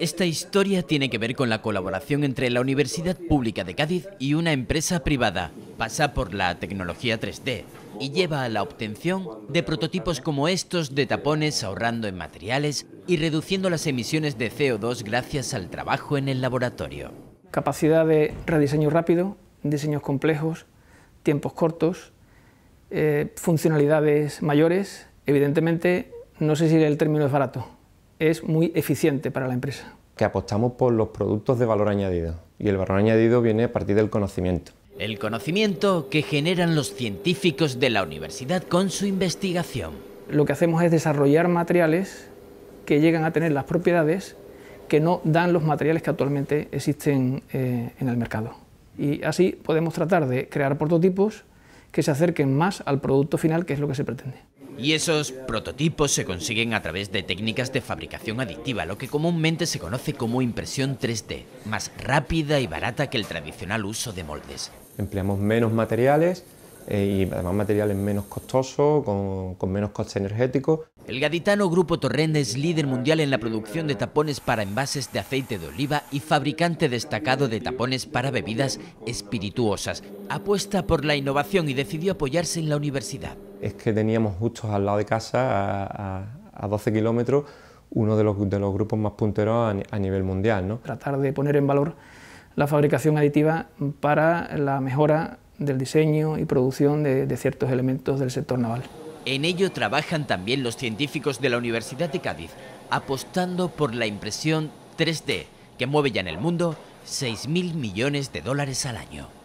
Esta historia tiene que ver con la colaboración entre la Universidad Pública de Cádiz y una empresa privada. Pasa por la tecnología 3D y lleva a la obtención de prototipos como estos de tapones ahorrando en materiales y reduciendo las emisiones de CO2 gracias al trabajo en el laboratorio. Capacidad de rediseño rápido, diseños complejos, tiempos cortos, eh, funcionalidades mayores. Evidentemente, no sé si el término es barato es muy eficiente para la empresa. Que apostamos por los productos de valor añadido y el valor añadido viene a partir del conocimiento. El conocimiento que generan los científicos de la universidad con su investigación. Lo que hacemos es desarrollar materiales que llegan a tener las propiedades que no dan los materiales que actualmente existen eh, en el mercado. Y así podemos tratar de crear prototipos que se acerquen más al producto final, que es lo que se pretende. Y esos prototipos se consiguen a través de técnicas de fabricación aditiva, lo que comúnmente se conoce como impresión 3D, más rápida y barata que el tradicional uso de moldes. Empleamos menos materiales eh, y además materiales menos costosos, con, menos coste energético. El gaditano Grupo Torrent es líder mundial en la producción de tapones para envases de aceite de oliva y fabricante destacado de tapones para bebidas espirituosas. Apuesta por la innovación y decidió apoyarse en la universidad es que teníamos justo al lado de casa, a, 12 kilómetros, uno de los, grupos más punteros a, nivel mundial. ¿no? Tratar de poner en valor la fabricación aditiva para la mejora del diseño y producción de, de ciertos elementos del sector naval. En ello trabajan también los científicos de la Universidad de Cádiz, apostando por la impresión 3D, que mueve ya en el mundo 6.000 millones de dólares al año.